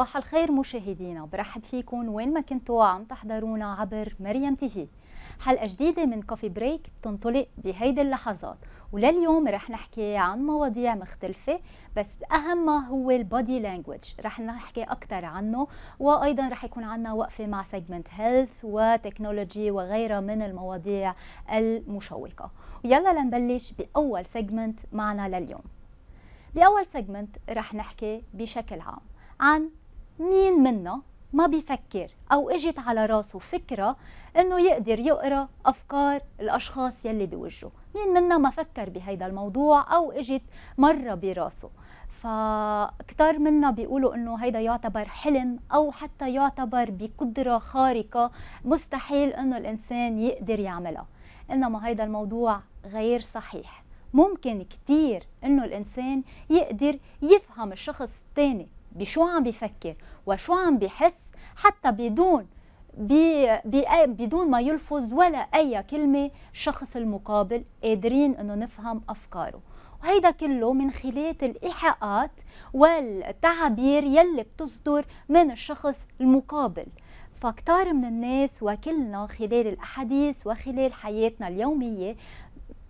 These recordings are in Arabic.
صباح الخير مشاهدينا برحب فيكم وين ما كنتوا عم تحضرونا عبر مريم تي في حلقة جديدة من كوفي بريك بتنطلق بهيدي اللحظات ولليوم رح نحكي عن مواضيع مختلفة بس أهمها هو البادي لانجوج رح نحكي أكثر عنه وأيضا رح يكون عنا وقفة مع سيجمنت هيلث وتكنولوجي وغيرها من المواضيع المشوقة ويلا لنبلش بأول سيجمنت معنا لليوم بأول سيجمنت رح نحكي بشكل عام عن مين منا ما بيفكر او اجت على راسه فكره انه يقدر يقرا افكار الاشخاص يلي بوجهه مين منا ما فكر بهيدا الموضوع او اجت مره براسه فكتار منا بيقولوا انه هيدا يعتبر حلم او حتى يعتبر بقدره خارقه مستحيل انه الانسان يقدر يعملها انما هيدا الموضوع غير صحيح ممكن كتير انه الانسان يقدر يفهم الشخص الثاني بشو عم بفكر وشو عم بحس حتى بدون بي بي بدون ما يلفظ ولا اي كلمه الشخص المقابل قادرين انه نفهم افكاره وهيدا كله من خلال الايحاءات والتعابير يلي بتصدر من الشخص المقابل فكتار من الناس وكلنا خلال الأحاديث وخلال حياتنا اليومية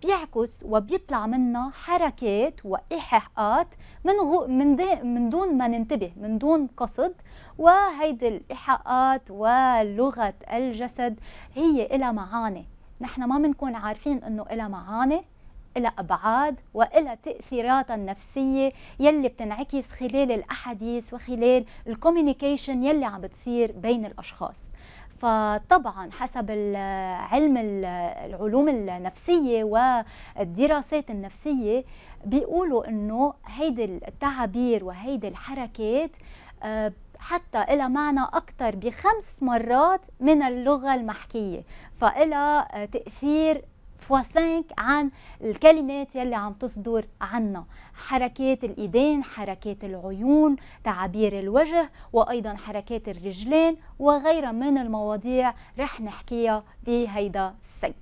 بيعكس وبيطلع منا حركات وايحاءات من غو من, من دون ما ننتبه من دون قصد وهيدي الايحاءات ولغه الجسد هي إلها معاني نحن ما بنكون عارفين انه إلها معاني إلى أبعاد وإلى تأثيرات النفسية يلي بتنعكس خلال الأحاديث وخلال الكوميونيكيشن يلي عم بتصير بين الأشخاص فطبعا حسب علم العلوم النفسية والدراسات النفسية بيقولوا انه هيدي التعابير وهيدي الحركات آه، حتى لها معنى أكثر بخمس مرات من اللغة المحكية فإلها آه، تأثير فوا 5 عن الكلمات يلي عم تصدر عنا حركات الايدين حركات العيون تعابير الوجه وايضا حركات الرجلين وغيرها من المواضيع رح نحكيها بهيدا السيد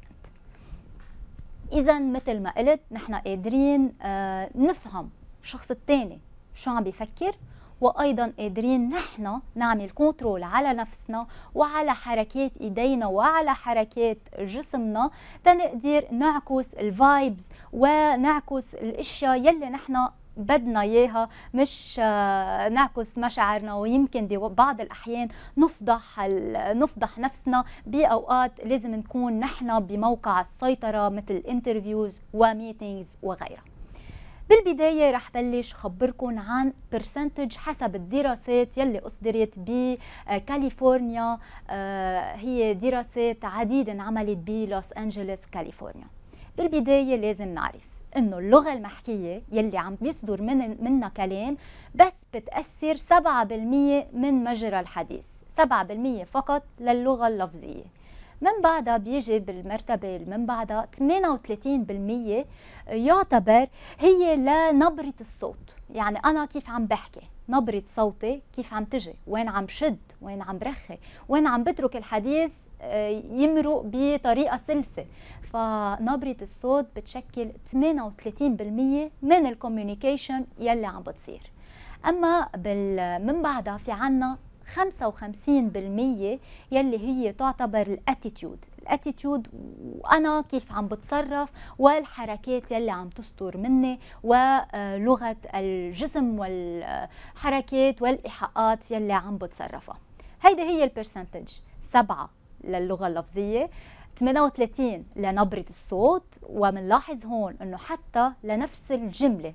اذا مثل ما قلت نحن قادرين آه نفهم الشخص الثاني شو عم بيفكر وايضا قادرين نحن نعمل كنترول على نفسنا وعلى حركات ايدينا وعلى حركات جسمنا تنقدر نعكس الفايبز ونعكس الاشياء يلي نحن بدنا اياها مش آه، نعكس مشاعرنا ويمكن ببعض الاحيان نفضح نفضح نفسنا باوقات لازم نكون نحن بموقع السيطره مثل انترفيوز وميتينجز وغيرها بالبدايه رح بلش خبركن عن برسنتج حسب الدراسات يلي اصدرت بكاليفورنيا آه، آه، هي دراسات عديده انعملت بلوس انجلوس كاليفورنيا بالبدايه لازم نعرف انه اللغه المحكيه يلي عم بيصدر من منها كلام بس بتاثر 7% من مجرى الحديث 7% فقط للغه اللفظيه من بعدها بيجي بالمرتبة اللي من بعدها 38% آه، يعتبر هي لنبرة الصوت يعني أنا كيف عم بحكي نبرة صوتي كيف عم تجي وين عم شد وين عم برخي وين عم بترك الحديث آه، يمرق بطريقة سلسة فنبرة الصوت بتشكل 38% من الكوميونيكيشن يلي عم بتصير اما بال من بعدها في عنا 55% يلي هي تعتبر الاتيتيود الاتيتيود وانا كيف عم بتصرف والحركات يلي عم تصدر مني ولغه آه، الجسم والحركات والايحاءات يلي عم بتصرفها هيدي هي البرسنتج سبعة للغه اللفظيه 38 لنبرة الصوت ومنلاحظ هون انه حتى لنفس الجملة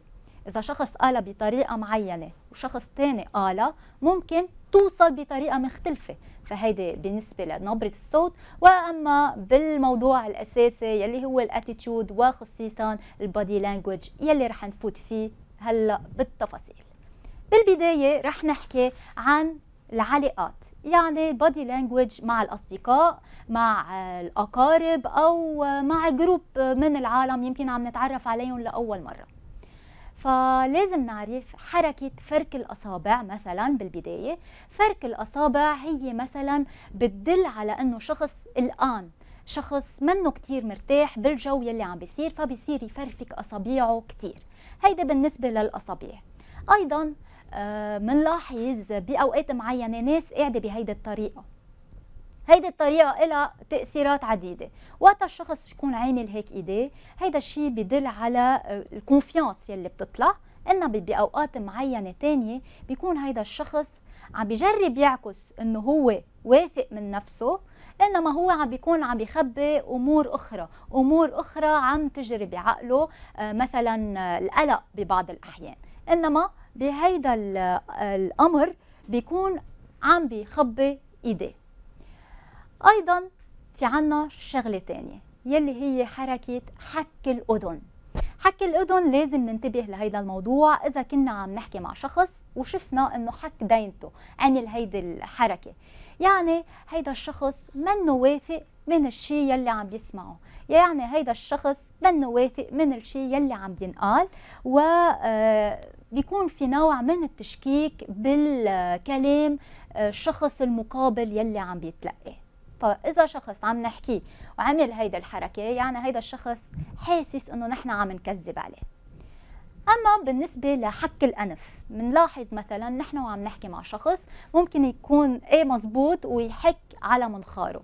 اذا شخص قالها بطريقة معينة وشخص تاني قالها ممكن توصل بطريقه مختلفه فهيدي بالنسبة لنبرة الصوت وأما بالموضوع الأساسي يلي هو الاتيتيود وخصيصا البادي لانجوج يلي رح نفوت فيه هلأ بالتفاصيل بالبداية رح نحكي عن العلاقات يعني بادي لانجوج مع الأصدقاء مع الأقارب أو مع جروب من العالم يمكن عم نتعرف عليهم لأول مرة فلازم نعرف حركة فرك الأصابع مثلا بالبداية فرك الأصابع هي مثلا بتدل على أنه شخص الآن شخص منه كتير مرتاح بالجو يلي عم بيصير فبيصير يفرفك أصابيعه كتير هيدا بالنسبة للأصابيع أيضا آه، منلاحظ بأوقات معينة ناس قاعدة بهيدي الطريقة هيدي الطريقة لها تأثيرات عديدة وقت الشخص يكون عامل هيك إيديه هيدا الشيء بدل على آه، الكونفيانس يلي بتطلع إنما بأوقات معينة تانية بيكون هيدا الشخص عم بجرب يعكس إنه هو واثق من نفسه انما هو عم بيكون عم بيخبي امور اخرى امور اخرى عم تجري بعقله آه، مثلا آه، القلق ببعض الاحيان انما بهيدا الامر بيكون عم بيخبي ايديه أيضا في عنا شغلة تانية يلي هي حركة حك الأذن حك الأذن لازم ننتبه لهيدا الموضوع إذا كنا عم نحكي مع شخص وشفنا إنه حك دينته عمل هيدي الحركة يعني هيدا الشخص منه واثق من الشيء يلي عم يسمعه يعني هيدا الشخص منه واثق من الشيء يلي عم ينقال و آه، بيكون في نوع من التشكيك بالكلام آه، الشخص المقابل يلي عم بيتلقي فاذا طيب، شخص عم نحكي وعمل هيدا الحركه يعني هيدا الشخص حاسس انه نحن عم نكذب عليه اما بالنسبه لحك الانف بنلاحظ مثلا نحن وعم نحكي مع شخص ممكن يكون ايه مزبوط ويحك على منخاره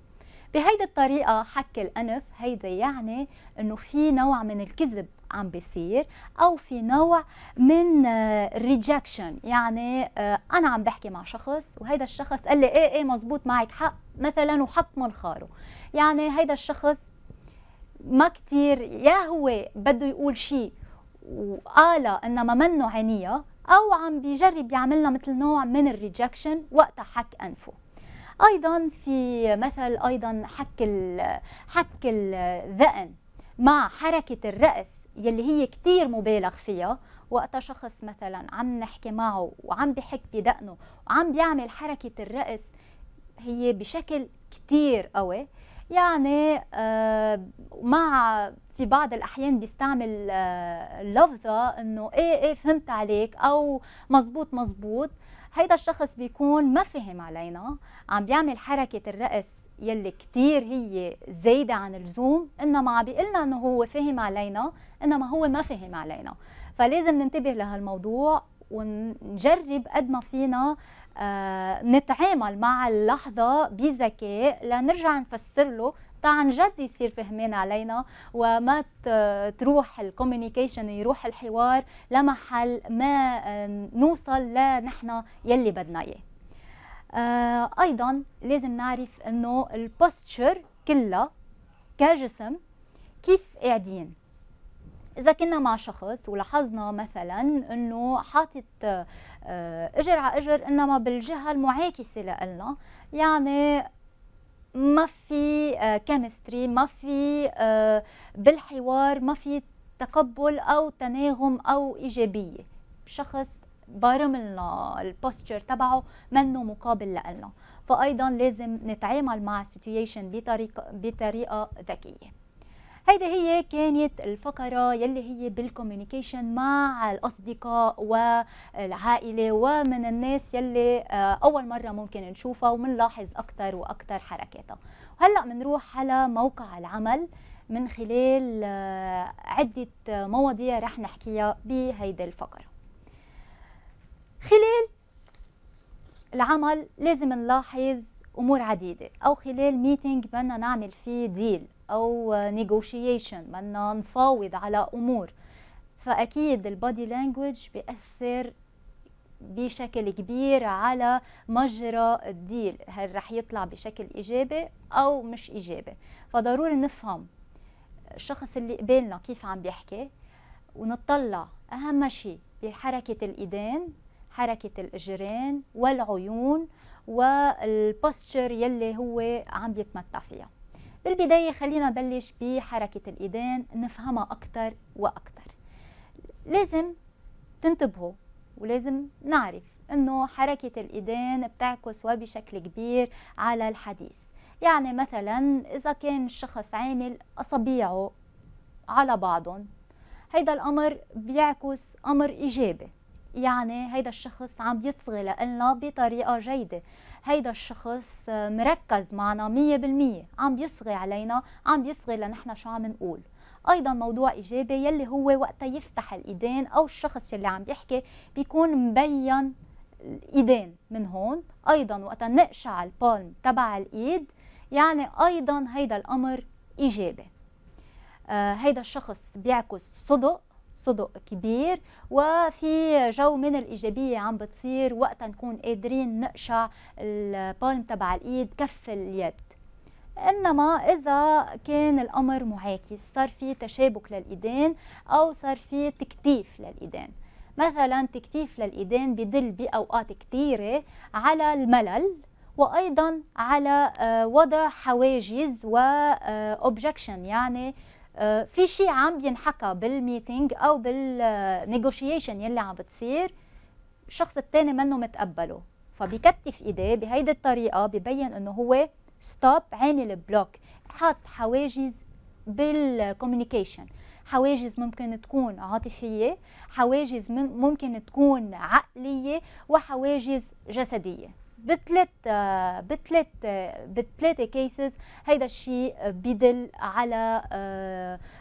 بهيدي الطريقة حك الأنف هيدا يعني إنه في نوع من الكذب عم بيصير او في نوع من ريجكشن آه، يعني آه، انا عم بحكي مع شخص وهذا الشخص قال لي ايه ايه مزبوط معك حق مثلا وحط منخاره يعني هذا الشخص ما كتير يا هو بده يقول شيء وقال انما منه عينيه او عم بيجرب يعملنا مثل نوع من الريجكشن وقتها حك انفه ايضا في مثل ايضا حك حك الذقن مع حركه الراس يلي هي كتير مبالغ فيها وقتها شخص مثلا عم نحكي معه وعم بحك بدقنه وعم بيعمل حركة الرأس هي بشكل كتير قوي يعني آه مع في بعض الأحيان بيستعمل آه لفظة إنه إيه إيه فهمت عليك أو مزبوط مزبوط هيدا الشخص بيكون ما فهم علينا عم بيعمل حركة الرأس يلي كتير هي زايدة عن اللزوم إنما عم بيقلنا إنه هو فهم علينا إنما هو ما فهم علينا فلازم ننتبه لهالموضوع ونجرب قد ما فينا آه نتعامل مع اللحظة بذكاء لنرجع نفسر له تا عن جد يصير فهمان علينا وما تروح الكوميونيكيشن يروح الحوار لمحل ما آه، نوصل لنحن يلي بدنا اياه آه ايضا لازم نعرف انه البوستشر كلها كجسم كيف قاعدين اذا كنا مع شخص ولاحظنا مثلا انه حاطط آه، اجر على اجر انما بالجهه المعاكسه لنا يعني ما في كيمستري آه، ما في آه، بالحوار ما في تقبل او تناغم او ايجابيه شخص باراملنا البوستشر تبعه منه مقابل لنا فايضا لازم نتعامل مع السيتويشن بطريقه بطريقه ذكيه هيدي هي كانت الفقرة يلي هي بالكوميونيكيشن مع الأصدقاء والعائلة ومن الناس يلي آه، أول مرة ممكن نشوفها ومنلاحظ أكثر وأكثر حركاتها وهلأ منروح على موقع العمل من خلال آه، عدة مواضيع رح نحكيها بهيدي الفقرة خلال العمل لازم نلاحظ امور عديده او خلال ميتينج بدنا نعمل فيه ديل او نيغوشيشن بدنا نفاوض على امور فاكيد البادي لانجوج بياثر بشكل كبير على مجرى الديل هل رح يطلع بشكل ايجابي او مش ايجابي فضروري نفهم الشخص اللي قبالنا كيف عم بيحكي ونطلع اهم شيء بحركه الايدين حركة الإجرين والعيون والبوستشر يلي هو عم بيتمتع فيها بالبداية خلينا نبلش بحركة الإيدين نفهمها أكثر وأكثر لازم تنتبهوا ولازم نعرف أنه حركة الإيدين بتعكس وبشكل كبير على الحديث يعني مثلا إذا كان الشخص عامل أصابيعه على بعضهم هيدا الأمر بيعكس أمر إيجابي يعني هيدا الشخص عم يصغي لنا بطريقة جيدة هيدا الشخص آه، مركز معنا مية بالمية عم يصغي علينا عم يصغي لنحن شو عم نقول ايضا موضوع ايجابي يلي هو وقتها يفتح الايدين او الشخص يلي عم يحكي بيكون مبين الايدين من هون ايضا وقتها نقشع البالم تبع الايد يعني ايضا هيدا الامر ايجابي آه هيدا الشخص بيعكس صدق صدق كبير وفي جو من الايجابيه عم بتصير وقتها نكون قادرين نقشع البالم تبع الايد كف اليد انما اذا كان الامر معاكس صار في تشابك للايدين او صار في تكتيف للايدين مثلا تكتيف للايدين بدل باوقات كثيره على الملل وايضا على آه، وضع حواجز واوبجكشن آه، يعني آه، في شيء عم ينحكى بالميتينج او بالنيغوشيشن يلي عم بتصير الشخص الثاني منه متقبله فبكتف ايديه بهيدي الطريقه ببين انه هو ستوب عامل بلوك حط حواجز بالكوميونيكيشن حواجز ممكن تكون عاطفيه حواجز ممكن تكون عقليه وحواجز جسديه بثلاث بثلاث بثلاثه كيسز هيدا الشيء بيدل على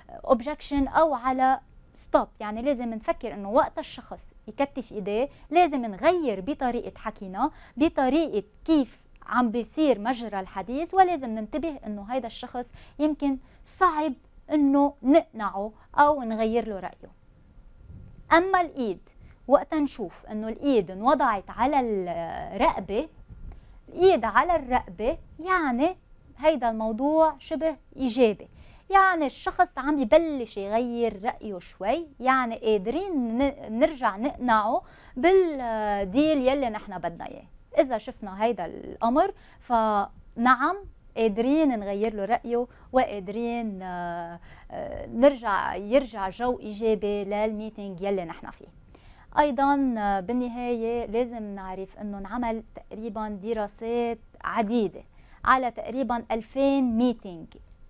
اوبجكشن آه، او على ستوب يعني لازم نفكر انه وقت الشخص يكتف ايديه لازم نغير بطريقه حكينا بطريقه كيف عم بيصير مجرى الحديث ولازم ننتبه انه هيدا الشخص يمكن صعب انه نقنعه او نغير له رايه اما الايد وقت نشوف انه الايد انوضعت على الرقبه الايد على الرقبه يعني هيدا الموضوع شبه ايجابي يعني الشخص عم يبلش يغير رايه شوي يعني قادرين نرجع نقنعه بالديل يلي نحن بدنا اياه اذا شفنا هيدا الامر فنعم قادرين نغير له رايه وقادرين آه، آه، نرجع يرجع جو ايجابي للميتينج يلي نحن فيه ايضا آه، بالنهايه لازم نعرف انه انعمل تقريبا دراسات عديده على تقريبا 2000 ميتينج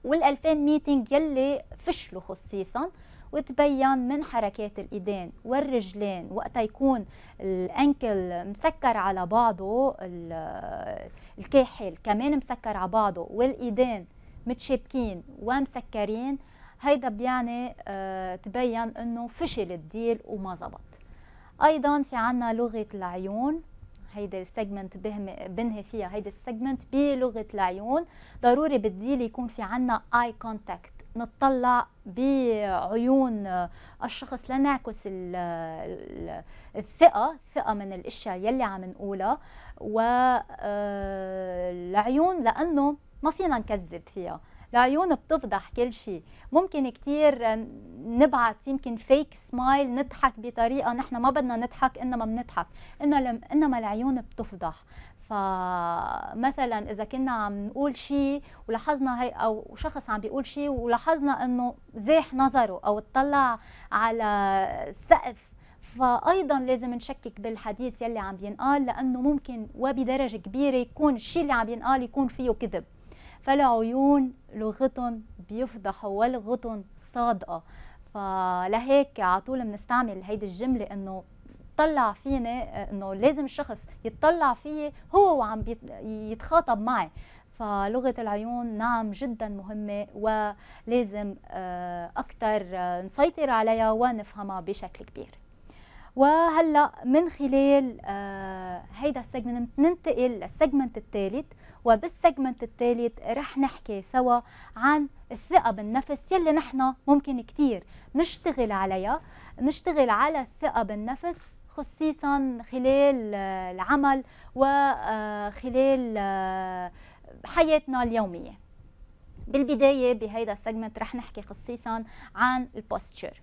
وال2000 ميتينج يلي فشلوا خصيصا وتبين من حركات الايدين والرجلين وقت يكون الانكل مسكر على بعضه آه، الكاحل كمان مسكر على بعضه والايدين متشابكين ومسكرين هيدا بيعني آه، تبين انه فشل الديل وما زبط ايضا في عنا لغه العيون هيدا السيجمنت بنهي فيها هيدا السيجمنت بلغه العيون ضروري بالديل يكون في عنا اي كونتاكت نتطلع بعيون الشخص لنعكس الثقة ثقة من الأشياء يلي عم نقولها والعيون آه، لأنه ما فينا نكذب فيها العيون بتفضح كل شيء ممكن كثير نبعت يمكن فيك سمايل نضحك بطريقه نحن ما بدنا نضحك انما بنضحك انما انما العيون بتفضح فمثلا اذا كنا عم نقول شيء ولاحظنا هي او شخص عم بيقول شيء ولاحظنا انه زاح نظره او اطلع على سقف فايضا لازم نشكك بالحديث يلي عم بينقال لانه ممكن وبدرجه كبيره يكون الشيء اللي عم بينقال يكون فيه كذب فالعيون لغتهم بيفضحوا ولغتهم صادقه فلهيك على طول بنستعمل هيدي الجمله انه طلع فيني انه لازم الشخص يتطلع فيي هو وعم يتخاطب معي فلغة العيون نعم جدا مهمة ولازم آه، أكثر نسيطر عليها ونفهمها بشكل كبير وهلا من خلال آه، هيدا السيجمنت ننتقل للسيجمنت الثالث وبالسيجمنت الثالث رح نحكي سوا عن الثقة بالنفس يلي نحن ممكن كتير نشتغل عليها نشتغل على الثقة بالنفس خصيصا خلال آه، العمل وخلال آه، آه، حياتنا اليومية بالبداية بهيدا السيجمنت رح نحكي خصيصا عن البوستشر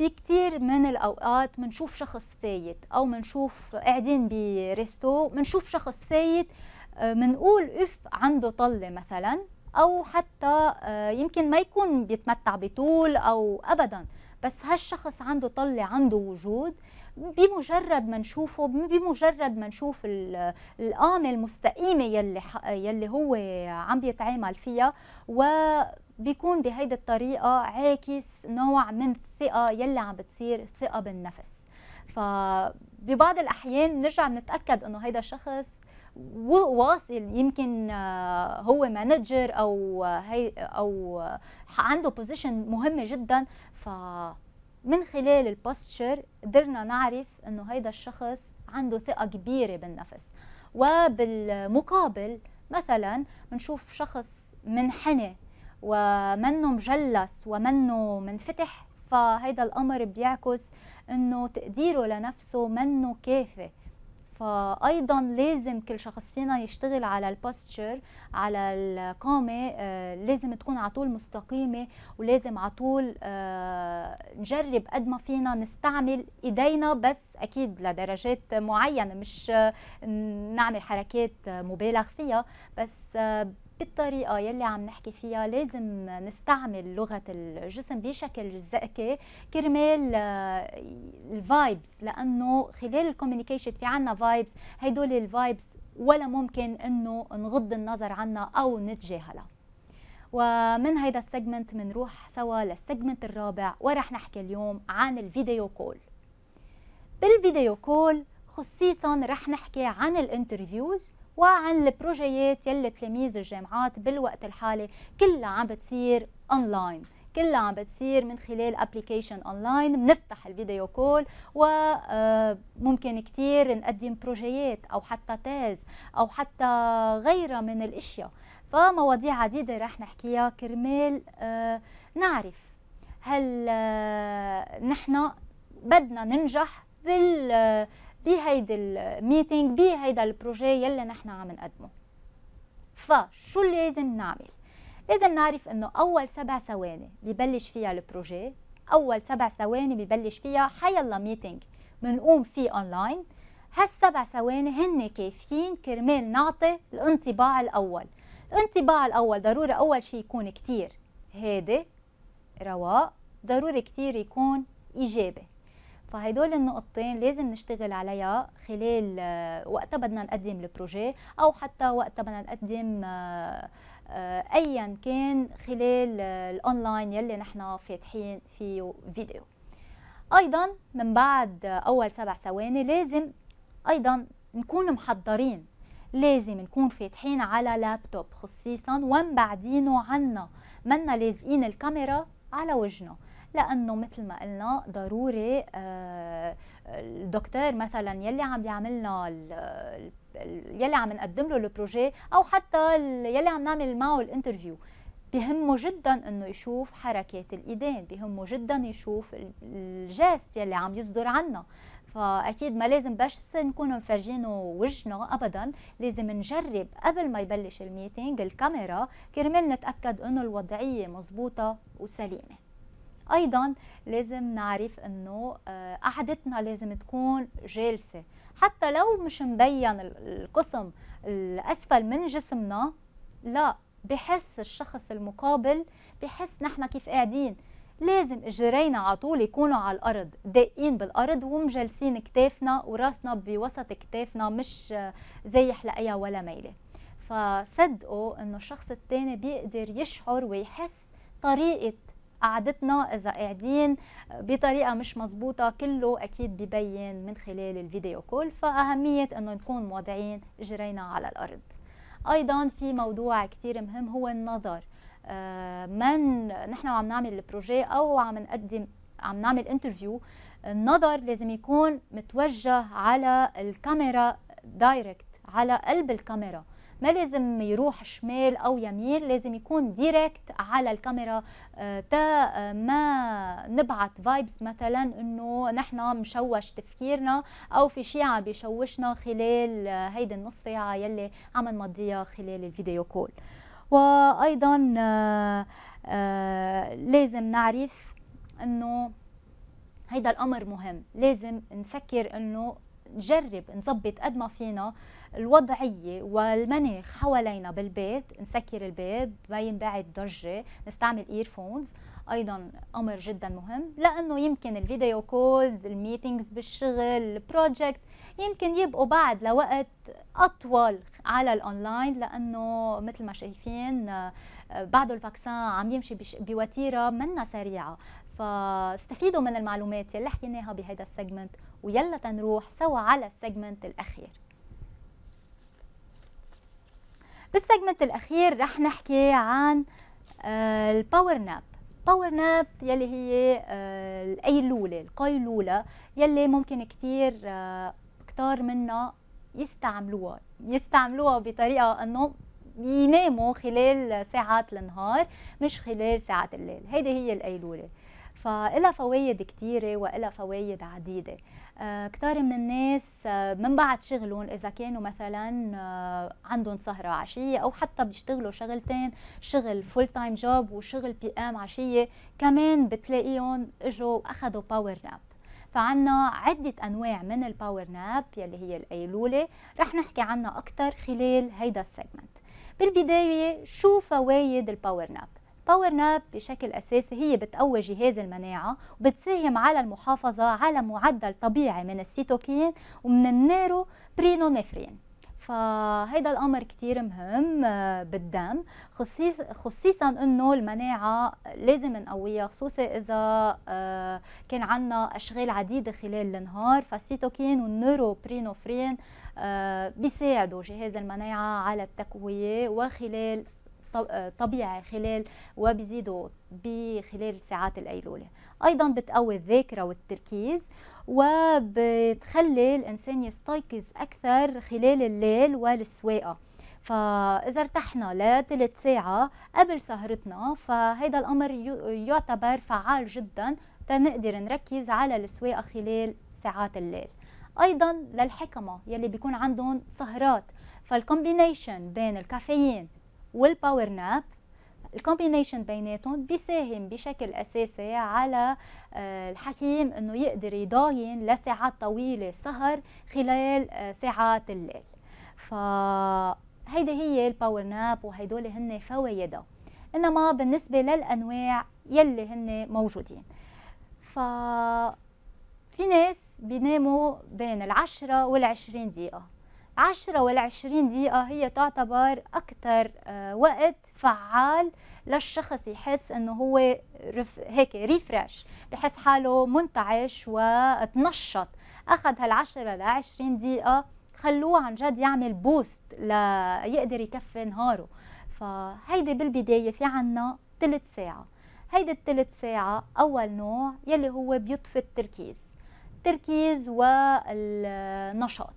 بكتير من الأوقات منشوف شخص فايت أو منشوف قاعدين بريستو منشوف شخص فايت آه بنقول آه، اف عنده طلة مثلا او حتى آه، يمكن ما يكون بيتمتع بطول او ابدا بس هالشخص عنده طلة عنده وجود بمجرد ما نشوفه بمجرد ما نشوف القامة المستقيمة يلي, يلي هو عم بيتعامل فيها وبيكون بهيدي الطريقة عاكس نوع من الثقة يلي عم بتصير ثقة بالنفس فببعض الأحيان بنرجع بنتأكد إنه هيدا الشخص وواصل يمكن آه، هو مانجر او آه، هي او آه، عنده بوزيشن مهمه جدا ف من خلال البوستشر قدرنا نعرف انه هيدا الشخص عنده ثقه كبيره بالنفس وبالمقابل مثلا بنشوف شخص منحني ومنه مجلس ومنه منفتح فهيدا الامر بيعكس انه تقديره لنفسه منه كافي فايضا لازم كل شخص فينا يشتغل على البوستشر على القامه آه، لازم تكون على طول مستقيمه ولازم على طول آه، نجرب قد ما فينا نستعمل ايدينا بس اكيد لدرجات معينه مش آه، نعمل حركات مبالغ فيها بس بالطريقه يلي عم نحكي فيها لازم نستعمل لغه الجسم بشكل ذكي كرمال آه، الفايبس لانه خلال الكوميونيكيشن في عنا فايبس هدول الفايبس ولا ممكن انه نغض النظر عنها او نتجاهلها ومن هيدا السيجمنت بنروح سوا للسيجمنت الرابع ورح نحكي اليوم عن الفيديو كول بالفيديو كول خصيصا رح نحكي عن الانترفيوز وعن البروجيات يلي تلاميذ الجامعات بالوقت الحالي كلها عم بتصير اونلاين كلها عم بتصير من خلال ابلكيشن اونلاين بنفتح الفيديو كول وممكن آه، كثير نقدم بروجيات او حتى تاز او حتى غيرها من الاشياء فمواضيع عديده رح نحكيها كرمال آه، نعرف هل آه، نحن بدنا ننجح بال بهيدي الميتينغ بهيدا البروجي يلي نحن عم نقدمه فشو لازم نعمل لازم نعرف انه اول سبع ثواني ببلش فيها البروجي اول سبع ثواني ببلش فيها حيلا ميتينغ بنقوم فيه اونلاين هالسبع ثواني هن كافيين كرمال نعطي الانطباع الاول الانطباع الاول ضروري اول شيء يكون كتير هادئ رواق ضروري كتير يكون ايجابي فهدول النقطتين لازم نشتغل عليها خلال آه، وقتها بدنا نقدم البروجي او حتى وقتها بدنا نقدم آه، آه، ايا كان خلال الاونلاين يلي نحن فاتحين فيه فيديو ايضا من بعد اول سبع ثواني لازم ايضا نكون محضرين لازم نكون فاتحين على لابتوب خصيصا ومبعدينه عنا منا لازقين الكاميرا على وجهنا لانه مثل ما قلنا ضروري آه، الدكتور مثلا يلي عم يعملنا يلي عم نقدم له البروجي او حتى يلي عم نعمل معه الانترفيو بهمه جدا انه يشوف حركات الايدين بهمه جدا يشوف الجاست يلي عم يصدر عنا فاكيد ما لازم بس نكون مفرجينه وجهنا ابدا لازم نجرب قبل ما يبلش الميتينج الكاميرا كرمال نتاكد انه الوضعيه مزبوطه وسليمه ايضا لازم نعرف انه آه، قعدتنا لازم تكون جالسه حتى لو مش مبين القسم الاسفل من جسمنا لا بحس الشخص المقابل بحس نحن كيف قاعدين لازم اجرينا على طول يكونوا على الارض داقين بالارض ومجلسين كتافنا وراسنا بوسط كتافنا مش آه، زايح لاي ولا ميله فصدقوا انه الشخص الثاني بيقدر يشعر ويحس طريقه قعدتنا اذا قاعدين بطريقه مش مزبوطه كله اكيد ببين من خلال الفيديو كول فاهميه انه نكون واضعين جرينا على الارض ايضا في موضوع كتير مهم هو النظر آه، من نحن عم نعمل البروجي او عم نقدم عم نعمل انترفيو النظر لازم يكون متوجه على الكاميرا دايركت على قلب الكاميرا ما لازم يروح شمال او يمين لازم يكون ديريكت على الكاميرا آه، تا آه، ما نبعت فايبس مثلا انه نحن مشوش تفكيرنا او في شيء عم بيشوشنا خلال آه، هيدي النص ساعه يلي عم نمضيها خلال الفيديو كول وايضا لازم نعرف انه هيدا الامر مهم لازم نفكر انه نجرب نظبط قد ما فينا الوضعية والمناخ حوالينا بالبيت نسكر الباب ما ينبعد ضجة نستعمل ايرفونز ايضا امر جدا مهم لانه يمكن الفيديو كولز الميتينجز بالشغل البروجكت يمكن يبقوا بعد لوقت اطول على الاونلاين لانه مثل ما شايفين آه، بعده الفاكسان عم يمشي بوتيره منا سريعه فاستفيدوا من المعلومات اللي حكيناها بهذا السيجمنت ويلا تنروح سوا على السيجمنت الأخير بالسيجمنت الأخير رح نحكي عن الباور ناب باور ناب يلي هي آه، القيلولة القيلولة يلي ممكن كتير آه، كتار منا يستعملوها يستعملوها بطريقة أنه يناموا خلال ساعات النهار مش خلال ساعات الليل هيدي هي القيلولة فإلها فوايد كتيرة وإلها فوايد عديدة آه، كتار من الناس آه، من بعد شغلهم اذا كانوا مثلا آه، عندهم سهره عشيه او حتى بيشتغلوا شغلتين شغل فول تايم جوب وشغل بي ام عشيه كمان بتلاقيهم اجوا اخذوا باور ناب فعنا عدة أنواع من الباور ناب يلي هي الأيلولة رح نحكي عنها أكثر خلال هيدا السيجمنت بالبداية شو فوايد الباور ناب باور ناب بشكل أساسي هي بتقوي جهاز المناعة وبتساهم على المحافظة على معدل طبيعي من السيتوكين ومن النيرو برينونفرين فهيدا الامر كتير مهم آه، بالدم خصيصا انه المناعه لازم نقويها خصوصا اذا آه، كان عنا اشغال عديده خلال النهار فالسيتوكين والنيوروبرينوفرين آه، بيساعدوا جهاز المناعه على التقويه وخلال طبيعي خلال وبيزيدوا بخلال ساعات الأيلولة أيضا بتقوي الذاكرة والتركيز وبتخلي الإنسان يستيقظ أكثر خلال الليل والسواقة فإذا ارتحنا لثلث ساعة قبل سهرتنا فهذا الأمر يعتبر فعال جدا تنقدر نركز على السواقة خلال ساعات الليل أيضا للحكمة يلي بيكون عندهم سهرات فالكومبينيشن بين الكافيين والباور ناب الكومبينيشن بيناتهم بيساهم بشكل اساسي على آه، الحكيم انه يقدر يضاين لساعات طويله سهر خلال آه، ساعات الليل فهيدي هي الباور ناب وهدول هن فوائدها انما بالنسبه للانواع يلي هن موجودين ف في ناس بيناموا بين العشرة والعشرين دقيقة 10 ولا 20 دقيقة هي تعتبر أكثر آه، وقت فعال للشخص يحس انه هو رف هيك ريفرش بحس حاله منتعش وتنشط اخذ هالعشرة ل 20 دقيقة خلوه عن جد يعمل بوست ليقدر يكفي نهاره فهيدي بالبداية في عنا ثلث ساعة هيدي الثلث ساعة أول نوع يلي هو بيطفي التركيز تركيز والنشاط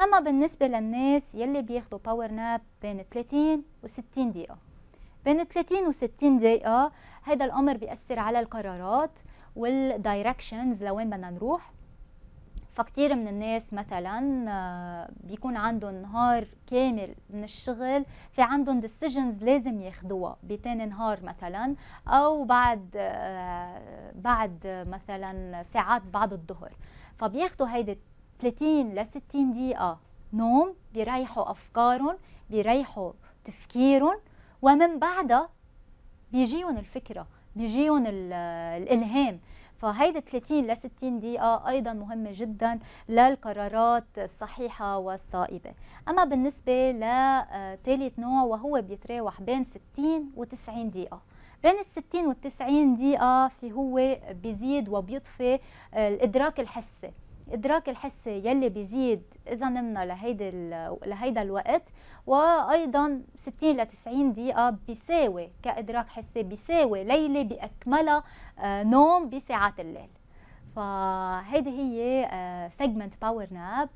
اما بالنسبه للناس يلي بياخدوا باور ناب بين 30 و60 دقيقه بين 30 و60 دقيقه هذا الامر بياثر على القرارات والدايركشنز لوين بدنا نروح فكتير من الناس مثلا آه، بيكون عندهم نهار كامل من الشغل في عندهم ديسيجنز لازم ياخدوها بتاني نهار مثلا او بعد آه، بعد مثلا ساعات بعد الظهر فبياخدوا هيدي 30 ل 60 دقيقة نوم بيريحوا أفكارهم بيريحوا تفكيرهم ومن بعدها بيجيهم الفكرة بيجيهم الإلهام فهيدي 30 ل 60 دقيقة أيضا مهمة جدا للقرارات الصحيحة والصائبة أما بالنسبة لثالث نوع وهو بيتراوح بين 60 و 90 دقيقة بين ال 60 وال 90 دقيقة في هو بيزيد وبيطفي الإدراك الحسي ادراك الحس يلي بيزيد اذا نمنا لهيدا لهيدا الوقت وايضا 60 ل 90 دقيقه بيساوي كادراك حسي بيساوي ليله باكملها آه، نوم بساعات الليل فهيدي هي سيجمنت باور ناب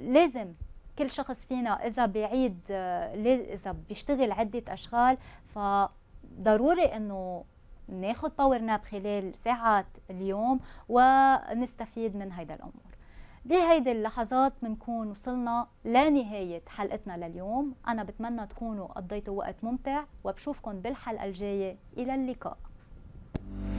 لازم كل شخص فينا اذا بيعيد آه، اذا بيشتغل عده اشغال فضروري انه ناخد باور ناب خلال ساعات اليوم ونستفيد من هيدا الامور بهيدي اللحظات بنكون وصلنا لنهاية حلقتنا لليوم أنا بتمنى تكونوا قضيتوا وقت ممتع وبشوفكن بالحلقة الجاية إلى اللقاء thank you